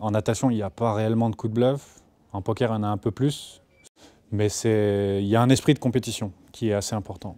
En natation, il n'y a pas réellement de coup de bluff. En poker, il y en a un peu plus. Mais il y a un esprit de compétition qui est assez important.